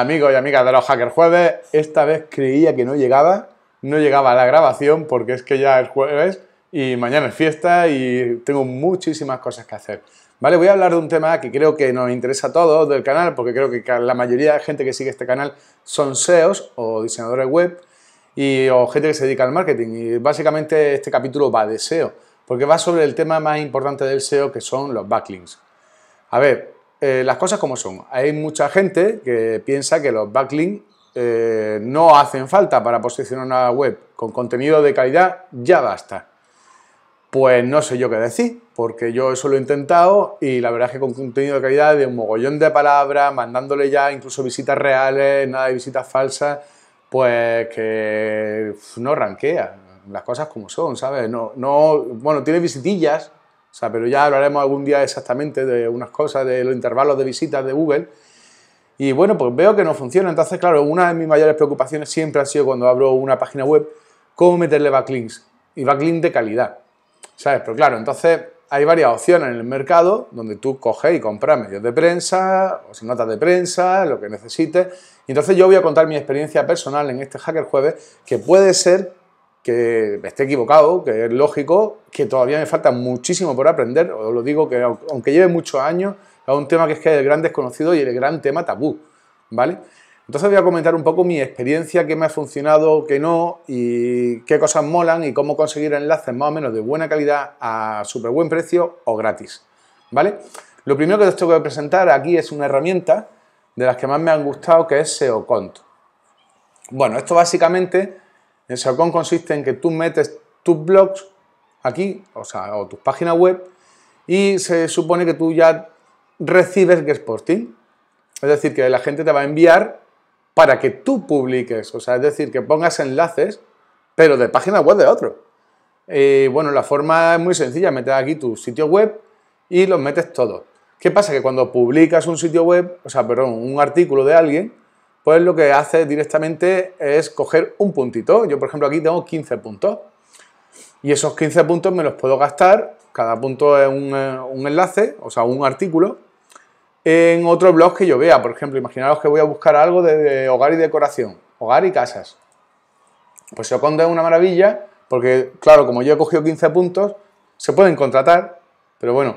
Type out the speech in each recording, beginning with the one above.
Amigos y amigas de los Hacker Jueves, esta vez creía que no llegaba, no llegaba a la grabación porque es que ya es jueves y mañana es fiesta y tengo muchísimas cosas que hacer. Vale, voy a hablar de un tema que creo que nos interesa a todos del canal porque creo que la mayoría de gente que sigue este canal son SEOs o diseñadores web y, o gente que se dedica al marketing y básicamente este capítulo va de SEO porque va sobre el tema más importante del SEO que son los backlinks. A ver, eh, las cosas como son. Hay mucha gente que piensa que los backlinks eh, no hacen falta para posicionar una web. Con contenido de calidad ya basta. Pues no sé yo qué decir, porque yo eso lo he intentado y la verdad es que con contenido de calidad de un mogollón de palabras, mandándole ya incluso visitas reales, nada de visitas falsas, pues que no ranquea. Las cosas como son, ¿sabes? No, no, bueno, tiene visitillas, o sea, pero ya hablaremos algún día exactamente de unas cosas, de los intervalos de visitas de Google. Y bueno, pues veo que no funciona. Entonces, claro, una de mis mayores preocupaciones siempre ha sido cuando abro una página web, cómo meterle backlinks. Y backlinks de calidad. ¿Sabes? Pero claro, entonces hay varias opciones en el mercado donde tú coges y compras medios de prensa, o sin notas de prensa, lo que necesites. Y entonces yo voy a contar mi experiencia personal en este Hacker Jueves, que puede ser que esté equivocado, que es lógico, que todavía me falta muchísimo por aprender, os lo digo que aunque lleve muchos años, es un tema que es que es el gran desconocido y el gran tema tabú, ¿vale? Entonces voy a comentar un poco mi experiencia, qué me ha funcionado, qué no, y qué cosas molan y cómo conseguir enlaces más o menos de buena calidad a súper buen precio o gratis, ¿vale? Lo primero que os tengo que presentar aquí es una herramienta de las que más me han gustado que es SEOCont. Bueno, esto básicamente el SEOCON consiste en que tú metes tus blogs aquí, o sea, o tus páginas web, y se supone que tú ya recibes guest posting. Es decir, que la gente te va a enviar para que tú publiques, o sea, es decir, que pongas enlaces, pero de página web de otro. Eh, bueno, la forma es muy sencilla, metes aquí tu sitio web y los metes todos. ¿Qué pasa? Que cuando publicas un sitio web, o sea, perdón, un artículo de alguien, pues lo que hace directamente es coger un puntito. Yo, por ejemplo, aquí tengo 15 puntos. Y esos 15 puntos me los puedo gastar, cada punto es eh, un, enlace, o sea, un artículo, en otro blog que yo vea. Por ejemplo, imaginaros que voy a buscar algo de, hogar y decoración, hogar y casas. Pues cuando es una maravilla, porque claro, como yo he cogido 15 puntos, se pueden contratar, pero bueno,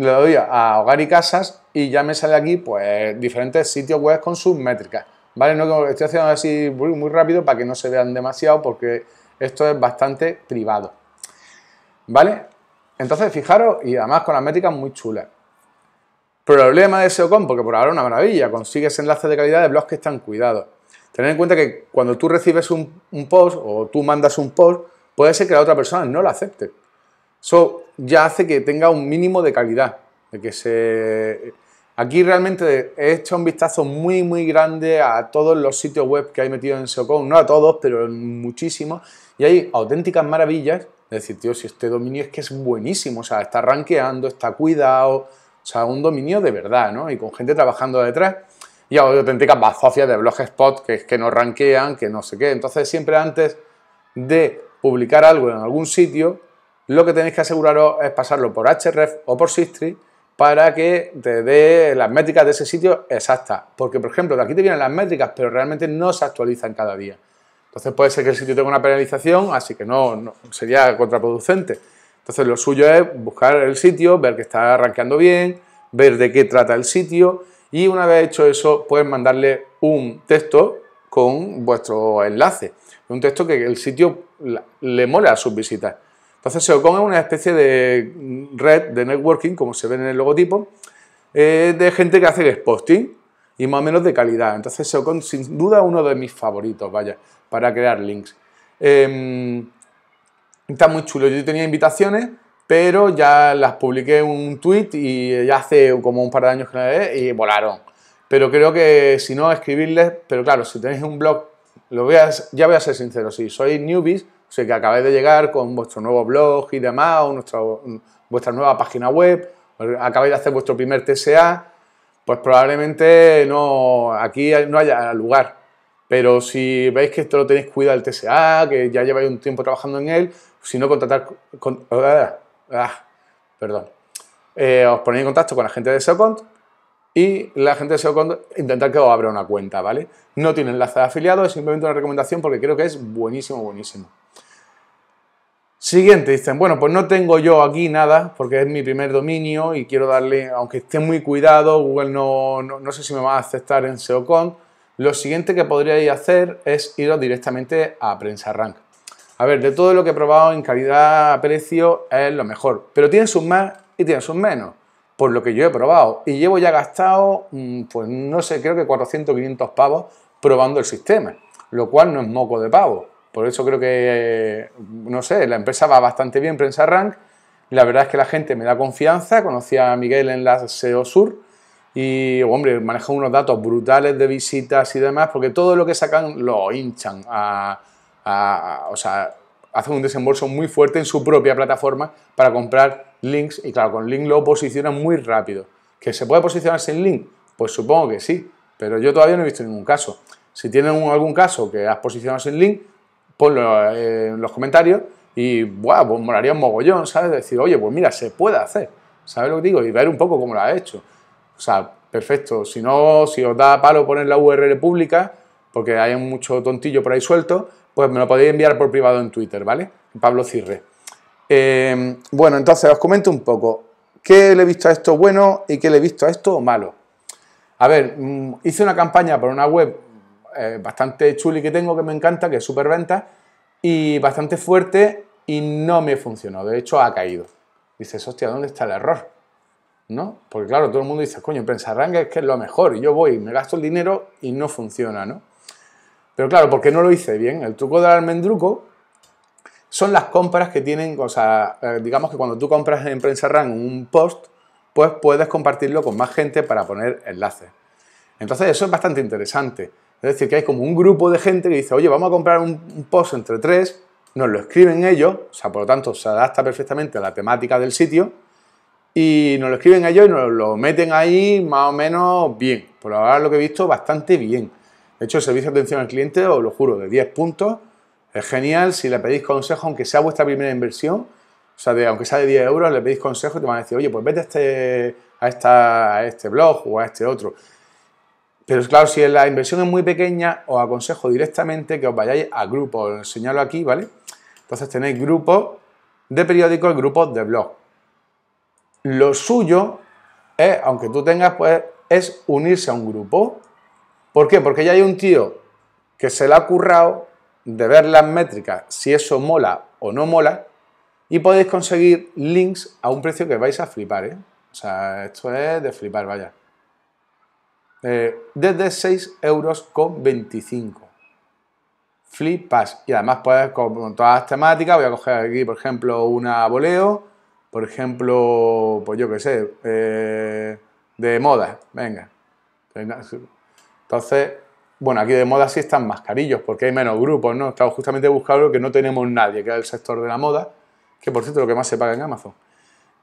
le doy a hogar y casas y ya me sale aquí pues diferentes sitios web con sus métricas. ¿Vale? No, estoy haciendo así muy rápido para que no se vean demasiado porque esto es bastante privado. ¿Vale? Entonces, fijaros, y además con las métricas muy chulas. Problema de SEO.com, porque por ahora una maravilla, consigues enlaces de calidad de blogs que están cuidados. Tened en cuenta que cuando tú recibes un post o tú mandas un post, puede ser que la otra persona no lo acepte. Eso ya hace que tenga un mínimo de calidad, de que se... Aquí realmente he hecho un vistazo muy, muy grande a todos los sitios web que hay metido en SEOcon no a todos, pero muchísimos, y hay auténticas maravillas. Es decir, tío, si este dominio es que es buenísimo, o sea, está rankeando, está cuidado, o sea, un dominio de verdad, ¿no? Y con gente trabajando detrás. Y hay auténticas bazofias de blogspot que es que no rankean, que no sé qué. Entonces, siempre antes de publicar algo en algún sitio, lo que tenéis que aseguraros es pasarlo por href o por Sistri para que te dé las métricas de ese sitio exactas. Porque, por ejemplo, de aquí te vienen las métricas, pero realmente no se actualizan cada día. Entonces puede ser que el sitio tenga una penalización, así que no, sería contraproducente. Entonces lo suyo es buscar el sitio, ver que está arranqueando bien, ver de qué trata el sitio y una vez hecho eso, puedes mandarle un texto con vuestro enlace. Un texto que el sitio le mole a sus visitas. Entonces SEOCON es una especie de red de networking, como se ve en el logotipo, eh, de gente que hace posting y más o menos de calidad. Entonces SEOCON sin duda uno de mis favoritos, vaya, para crear links. Em, está muy chulo. Yo tenía invitaciones, pero ya las publiqué en un tweet y ya hace como un par de años que las y volaron. Pero creo que si no, escribirles, pero claro, si tenéis un blog, lo ya voy a ser sincero, si sois newbies, o sea, que acabáis de llegar con vuestro nuevo blog y demás, o vuestra nueva página web, acabáis de hacer vuestro primer TSA, pues probablemente no, aquí no haya lugar. Pero si veis que esto lo tenéis cuidado el TSA, que ya lleváis un tiempo trabajando en él, si no contactar, con, ah, ah perdón, eh, os ponéis en contacto con la gente de SEOCONT y la gente de SEOCONT intentar que os abra una cuenta, ¿vale? No tiene enlace de afiliado, es simplemente una recomendación porque creo que es buenísimo, buenísimo. Siguiente, dicen, bueno, pues no tengo yo aquí nada porque es mi primer dominio y quiero darle, aunque esté muy cuidado, Google no, sé si me va a aceptar en SEOCon. Lo siguiente que podríais hacer es ir directamente a PrensaRank. A ver, de todo lo que he probado en calidad-precio a es lo mejor, pero tiene sus más y tiene sus menos, por lo que yo he probado. Y llevo ya gastado, mm, pues no sé, creo que 400 o 500 pavos probando el sistema, lo cual no es moco de pavo. Por eso creo que, no sé, la empresa va bastante bien, Prensa Rank. La verdad es que la gente me da confianza. Conocí a Miguel en la SEO Sur y, hombre, maneja unos datos brutales de visitas y demás, porque todo lo que sacan lo hinchan o sea, hacen un desembolso muy fuerte en su propia plataforma para comprar links y claro, con link lo posicionan muy rápido. ¿Que se puede posicionarse en link? Pues supongo que sí, pero yo todavía no he visto ningún caso. Si tienen algún caso que has posicionado en link, ponlo eh, en los comentarios y, ¡buah! Pues molaría un mogollón, ¿sabes? Decir, oye, pues mira, se puede hacer, ¿sabes lo que digo? Y ver un poco cómo lo ha hecho. O sea, perfecto. Si no, si os da palo poner la URL pública, porque hay mucho tontillo por ahí suelto, pues me lo podéis enviar por privado en Twitter, ¿vale? Pablo Cirre. Em, bueno, entonces os comento un poco. ¿Qué le he visto a esto bueno y qué le he visto a esto malo? A ver, mm, hice una campaña por una web eh, bastante chuli que tengo, que me encanta, que es súper venta... y bastante fuerte y no me funcionó. De hecho, ha caído. Dices, hostia, ¿dónde está el error? ¿No? Porque claro, todo el mundo dice, coño, es que es lo mejor, y yo voy, me gasto el dinero y no funciona, ¿no? Pero claro, porque no lo hice bien. El truco del almendruco son las compras que tienen, o sea, eh, digamos que cuando tú compras en rank un post, pues puedes compartirlo con más gente para poner enlaces. Entonces eso es bastante interesante. Es decir, que hay como un grupo de gente que dice, oye, vamos a comprar un, post entre tres, nos lo escriben ellos, o sea, por lo tanto se adapta perfectamente a la temática del sitio y nos lo escriben ellos y nos lo meten ahí más o menos bien. Por ahora lo que he visto, bastante bien. De hecho, el servicio de atención al cliente, os lo juro, de 10 puntos, es genial. Si le pedís consejo, aunque sea vuestra primera inversión, o sea, de, aunque sea de 10 euros, le pedís consejo y te van a decir, oye, pues vete este, a, esta, a este blog o a este otro. Pero claro, si la inversión es muy pequeña, os aconsejo directamente que os vayáis a grupos. Os señalo aquí, ¿vale? Entonces tenéis grupos de periódicos, grupos de blog. Lo suyo es, aunque tú tengas, pues, es unirse a un grupo. ¿Por qué? Porque ya hay un tío que se le ha currado de ver las métricas, si eso mola o no mola, y podéis conseguir links a un precio que vais a flipar, ¿eh? O sea, esto es de flipar, vaya. Eh, desde 6 euros con 25. Flip Y además puedes con, todas las temáticas, voy a coger aquí por ejemplo una boleo por ejemplo, pues yo que sé, eh, de moda, venga. Entonces, bueno, aquí de moda sí están más carillos porque hay menos grupos, ¿no? Estamos justamente buscando lo que no tenemos nadie, que es el sector de la moda, que por cierto lo que más se paga en Amazon.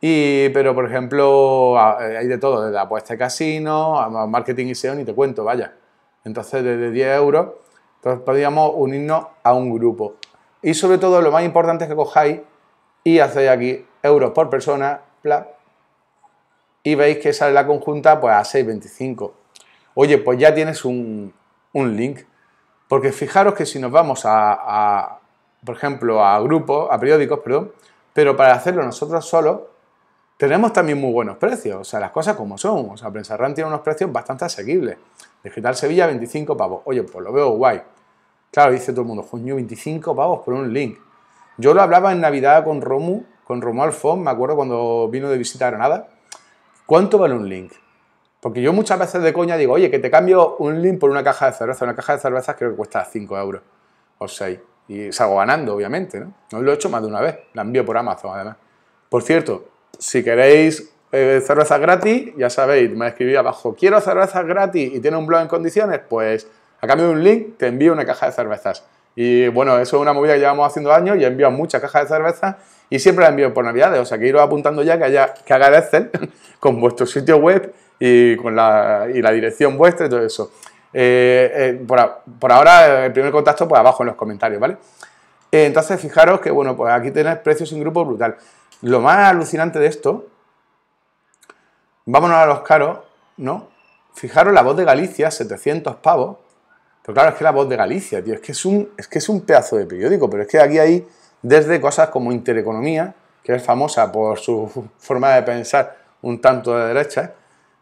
Y, pero, por ejemplo, eh, hay de todo, desde apuestas de casino, a marketing y SEO, ni te cuento, vaya. Entonces, desde 10 euros, podríamos unirnos a un grupo. Y sobre todo, lo más importante es que cojáis y hacéis aquí euros por persona, y veis que sale la conjunta pues a 6.25. Oye, pues ya tienes un, link. Porque fijaros que si nos vamos a, a, por ejemplo, a grupos, a periódicos, perdón, pero para hacerlo nosotros solos, tenemos también muy buenos precios, o sea, las cosas como son. O sea, Pensarran tiene unos precios bastante asequibles. Digital Sevilla, 25 pavos. Oye, pues lo veo guay. Claro, dice todo el mundo, junio 25 pavos por un link. Yo lo hablaba en Navidad con Romu, con Romuald Alfonso, me acuerdo cuando vino de visita a Granada. ¿Cuánto vale un link? Porque yo muchas veces de coña digo, oye, que te cambio un link por una caja de cerveza. Una caja de cervezas creo que cuesta 5 euros o 6. Y salgo ganando, obviamente, No lo he hecho más de una vez. La envío por Amazon, además. Por cierto, si queréis eh, cervezas gratis, ya sabéis, me escribí abajo, quiero cervezas gratis y tiene un blog en condiciones, pues a cambio de un link te envío una caja de cervezas. Y bueno, eso es una movida que llevamos haciendo años y he enviado muchas cajas de cervezas y siempre las envío por navidades. O sea que iros apuntando ya que, haya, que con vuestro sitio web y con la, dirección vuestra y todo eso. Eh, eh, por, ahora, el primer contacto, pues abajo en los comentarios, ¿vale? Eh, entonces, fijaros que bueno, pues aquí tenéis precios sin grupo brutal. Lo más alucinante de esto, vámonos a los caros, ¿no? Fijaros, la voz de Galicia, 700 pavos. Pero claro, es que la voz de Galicia, tío, es que es un, es que es un pedazo de periódico, pero es que aquí hay desde cosas como Intereconomía, que es famosa por su forma de pensar un tanto de derecha,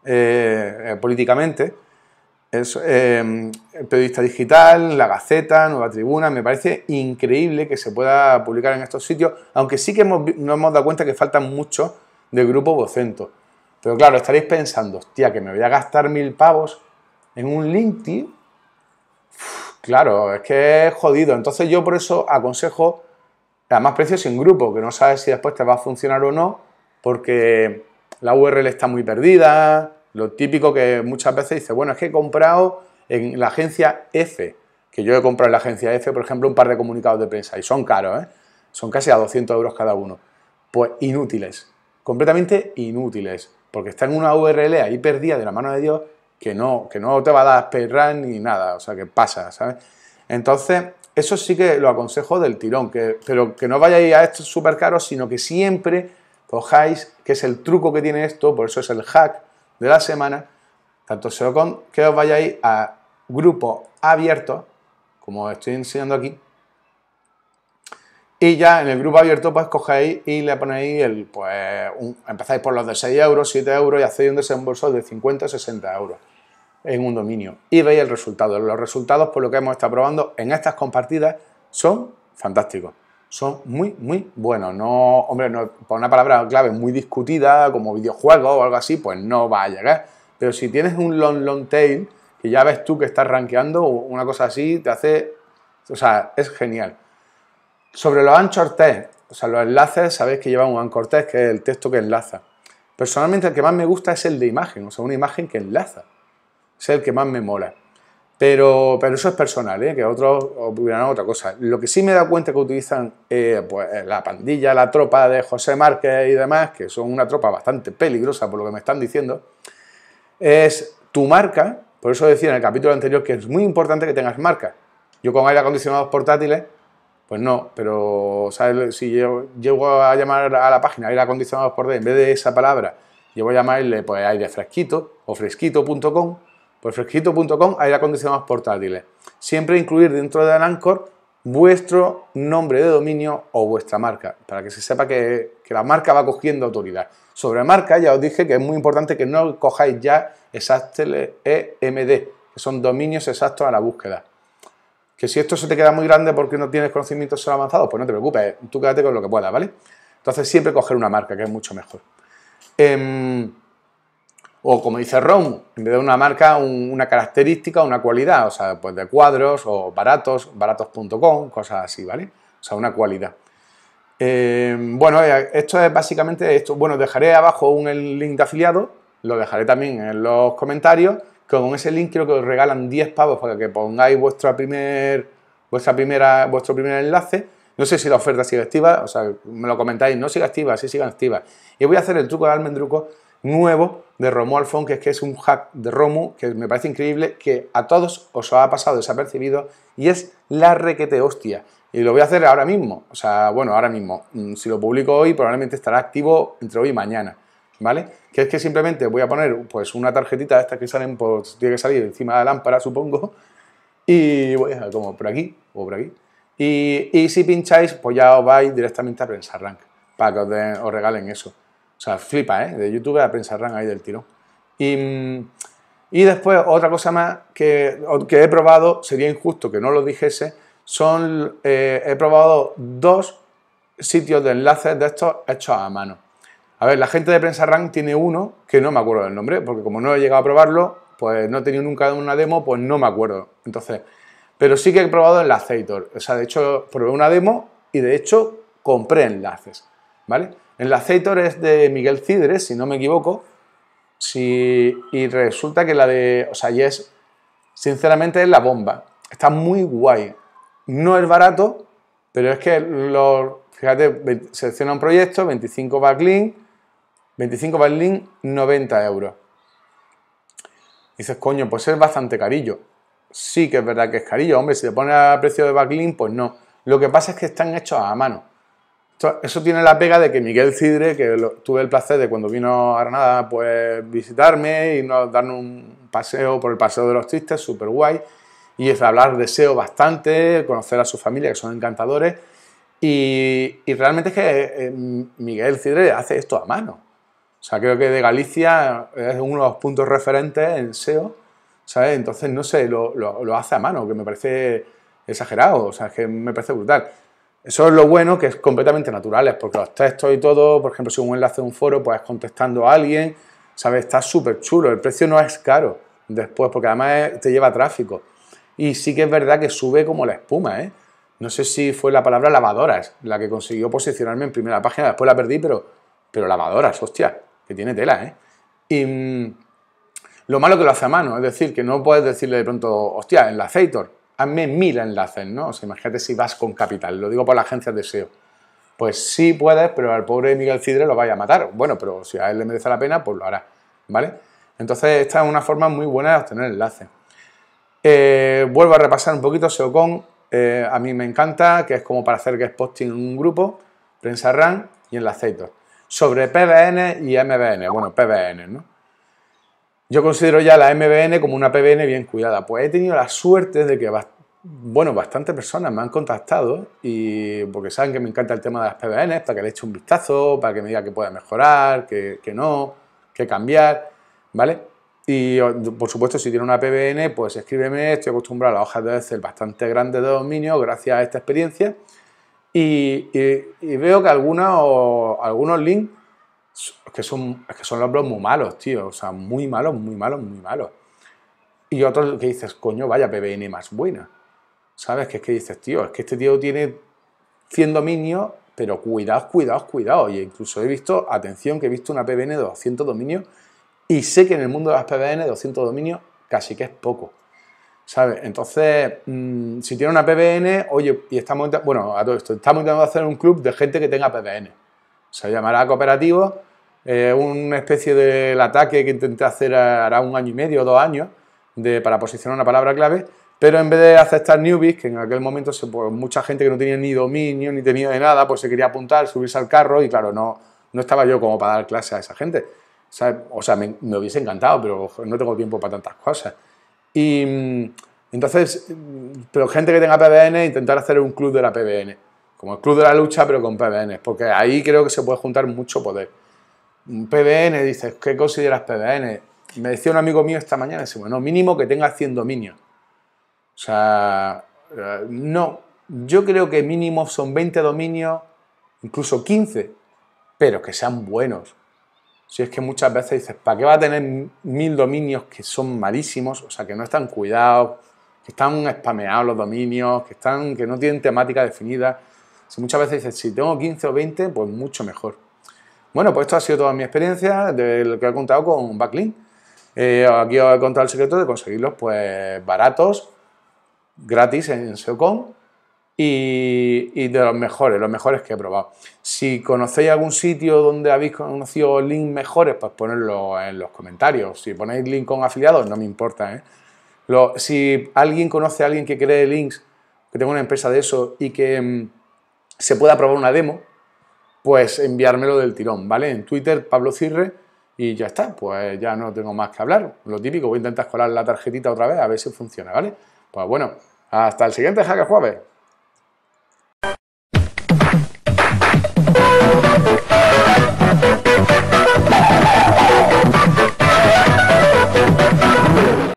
eh, eh, políticamente, es em, periodista digital, La Gaceta, Nueva Tribuna. Me parece increíble que se pueda publicar en estos sitios, aunque sí que nos hemos dado cuenta que faltan muchos de grupo Vocento. Pero claro, estaréis pensando, hostia, que me voy a gastar mil pavos en un LinkedIn. claro, es que es jodido. Entonces yo por eso aconsejo a más precios en grupo, que no sabes si después te va a funcionar o no, porque la URL está muy perdida, lo típico que muchas veces dice, bueno, es que he comprado en la agencia F, que yo he comprado en la agencia F, por ejemplo, un par de comunicados de prensa, y son caros, ¿eh? son casi a 200 euros cada uno. Pues inútiles, completamente inútiles, porque está en una URL ahí perdida de la mano de Dios que no, que no te va a dar perran ni nada, o sea, que pasa, ¿sabes? Entonces, eso sí que lo aconsejo del tirón, que, pero que no vayáis a esto súper caro, sino que siempre cojáis, que es el truco que tiene esto, por eso es el hack, de la semana, tanto lo con que os vayáis a grupo abierto, como estoy enseñando aquí, y ya en el grupo abierto, pues cogéis y le ponéis el, pues, empezáis por los de 6 euros, 7 euros y hacéis un desembolso de 50 o 60 euros en un dominio y veis el resultado. Los resultados, por lo que hemos estado probando en estas compartidas, son fantásticos son muy, muy buenos. No, hombre, no, para una palabra clave muy discutida, como videojuego o algo así, pues no va a llegar. Pero si tienes un long, long tail, que ya ves tú que estás rankeando o una cosa así, te hace. O sea, es genial. Sobre los anchor test, o sea, los enlaces, sabéis que lleva un anchor test, que es el texto que enlaza. Personalmente, el que más me gusta es el de imagen, o sea, una imagen que enlaza. Es el que más me mola. Pero, eso es personal, ¿eh? que otros hubieran otra cosa. Lo que sí me he dado cuenta que utilizan eh, pues, eh, la pandilla, la tropa de José Márquez y demás, que son una tropa bastante peligrosa por lo que me están diciendo, es tu marca. Por eso decía en el capítulo anterior que es muy importante que tengas marca. Yo con aire acondicionados portátiles, pues no, pero si yo llego a llamar a la página aire acondicionados por D, en vez de esa palabra, yo a llamarle pues aire fresquito o fresquito.com pues fresquito.com condiciones más portátiles. Siempre incluir dentro de Anchor vuestro nombre de dominio o vuestra marca, para que se sepa que, la marca va cogiendo autoridad. Sobre marca, ya os dije que es muy importante que no cojáis ya Exactel EMD, que son dominios exactos a la búsqueda. Que si esto se te queda muy grande porque no tienes conocimientos avanzados, pues no te preocupes, tú quédate con lo que puedas, ¿vale? Entonces siempre coger una marca, que es mucho mejor. Em, o como dice Ron, en vez de una marca, una característica, una cualidad, o sea, pues de cuadros o baratos, baratos.com, cosas así, ¿vale? O sea, una cualidad. Eh, bueno, eh, esto es básicamente esto. Bueno, dejaré abajo un link de afiliado, lo dejaré también en los comentarios. Con ese link creo que os regalan 10 pavos para que pongáis vuestra primer, vuestra primera, vuestro primer enlace. No sé si la oferta sigue activa, o sea, me lo comentáis, no sigue activa, sí sigue activa. Y voy a hacer el truco de almendruco nuevo de Romo Font, que es que es un hack de Romu que me parece increíble, que a todos os ha pasado desapercibido y es la requete hostia. Y lo voy a hacer ahora mismo, o sea, bueno, ahora mismo. Mm, si lo publico hoy, probablemente estará activo entre hoy y mañana, ¿vale? Que es que simplemente voy a poner pues una tarjetita de estas que salen, pues tiene que salir encima de la lámpara, supongo, y voy a como por aquí o por aquí. Y, si pincháis, pues ya os vais directamente a Rank para que os regalen eso. O sea, flipa, ¿eh? De YouTube a Run ahí del tirón. Y, mm, y, después, otra cosa más que, he probado, sería injusto que no lo dijese, son, eh, he probado dos sitios de enlaces de estos hechos a mano. A ver, la gente de Prensa Run tiene uno que no me acuerdo del nombre, porque como no he llegado a probarlo, pues no he tenido nunca una demo, pues no me acuerdo. Entonces, pero sí que he probado enlaces. O sea, de hecho, probé una demo y de hecho compré enlaces, ¿vale? El Aceitor es de Miguel Cidres, si no me equivoco. Si, y resulta que la de. O sea, es sinceramente, es la bomba. Está muy guay. No es barato, pero es que los. Fíjate, selecciona un proyecto, 25 backlink, 25 backlink, 90 euros. Dices, coño, pues es bastante carillo. Sí que es verdad que es carillo, hombre, si te pones a precio de backlink, pues no. Lo que pasa es que están hechos a mano. Eso tiene la pega de que Miguel Cidre, que tuve el placer de cuando vino a Granada, pues visitarme y nos darnos un paseo por el Paseo de los Tristes, súper guay, y es hablar de SEO bastante, conocer a su familia, que son encantadores, y, realmente es que eh, Miguel Cidre hace esto a mano. O sea, creo que de Galicia es uno de los puntos referentes en SEO, ¿sabes? Entonces, no sé, lo, lo, lo hace a mano, que me parece exagerado, o sea, es que me parece brutal. Eso es lo bueno, que es completamente natural, porque los textos y todo, por ejemplo, si un enlace de un foro, pues contestando a alguien, ¿sabes? Está súper chulo, el precio no es caro después, porque además te lleva tráfico. Y sí que es verdad que sube como la espuma, ¿eh? No sé si fue la palabra lavadoras la que consiguió posicionarme en primera página, después la perdí, pero, pero lavadoras, hostia, que tiene tela, ¿eh? Y mm, lo malo que lo hace a mano, es decir, que no puedes decirle de pronto, hostia, en hazme mil enlaces, ¿no? O sea, imagínate si vas con capital, lo digo por la agencia de SEO. Pues sí puedes, pero al pobre Miguel Cidre lo vaya a matar. Bueno, pero si a él le merece la pena, pues lo hará, ¿vale? Entonces, esta es una forma muy buena de obtener enlaces. Eh, vuelvo a repasar un poquito SEOCon. Eh, a mí me encanta, que es como para hacer guest posting en un grupo, prensa RAM y enlaceitos. Sobre PBN y MBN, bueno, PBN, ¿no? Yo considero ya la MBN como una PBN bien cuidada. Pues he tenido la suerte de que bueno, bastantes personas me han contactado y porque saben que me encanta el tema de las PBN, para que le eche un vistazo, para que me diga que pueda mejorar, que, no, que cambiar, ¿vale? Y por supuesto, si tiene una PBN, pues escríbeme, estoy acostumbrado a las hojas de Excel bastante grandes de dominio gracias a esta experiencia. Y, veo que algunos algunos links es que son, los que son muy malos, tío. O sea, muy malos, muy malos, muy malos. Y otros que dices, coño, vaya PBN más buena. ¿Sabes? ¿Qué es que dices, tío, es que este tío tiene 100 dominios, pero cuidado cuidado cuidado Y incluso he visto, atención, que he visto una PBN de 200 dominios y sé que en el mundo de las PBN 200 dominios casi que es poco. ¿Sabes? Entonces, mm, si tiene una PBN, oye, y estamos, bueno, a todo esto, estamos intentando hacer un club de gente que tenga PBN se llamará cooperativo, eh, una especie del ataque que intenté hacer hará un año y medio o dos años de, para posicionar una palabra clave, pero en vez de aceptar newbies, que en aquel momento se, pues, mucha gente que no tenía ni dominio ni tenía de nada, pues se quería apuntar, subirse al carro y claro, no, no estaba yo como para dar clase a esa gente. O sea, me, me, hubiese encantado, pero no tengo tiempo para tantas cosas. Y mm, entonces, mm, pero gente que tenga PBN, intentar hacer un club de la PBN como el Club de la Lucha, pero con PBN, porque ahí creo que se puede juntar mucho poder. ...un PBN, dices, ¿qué consideras PBN? Me decía un amigo mío esta mañana, dice, bueno, mínimo que tenga 100 dominios. O sea, eh, no, yo creo que mínimo son 20 dominios, incluso 15, pero que sean buenos. Si es que muchas veces dices, ¿para qué va a tener mil dominios que son malísimos? O sea, que no están cuidados, que están spameados los dominios, que, están, que no tienen temática definida muchas veces dices, si tengo 15 o 20, pues mucho mejor. Bueno, pues esto ha sido toda mi experiencia de lo que he contado con Backlink. Eh, aquí os he contado el secreto de conseguirlos pues baratos, gratis en SEOCOM y, de los mejores, los mejores que he probado. Si conocéis algún sitio donde habéis conocido links mejores, pues ponedlo en los comentarios. Si ponéis link con afiliados, no me importa. ¿eh? si alguien conoce a alguien que cree links, que tenga una empresa de eso y que mm, se pueda probar una demo, pues enviármelo del tirón, ¿vale? En Twitter, Pablo Cirre, y ya está, pues ya no tengo más que hablar. Lo típico, voy a intentar colar la tarjetita otra vez a ver si funciona, ¿vale? Pues bueno, hasta el siguiente Hacker Jueves.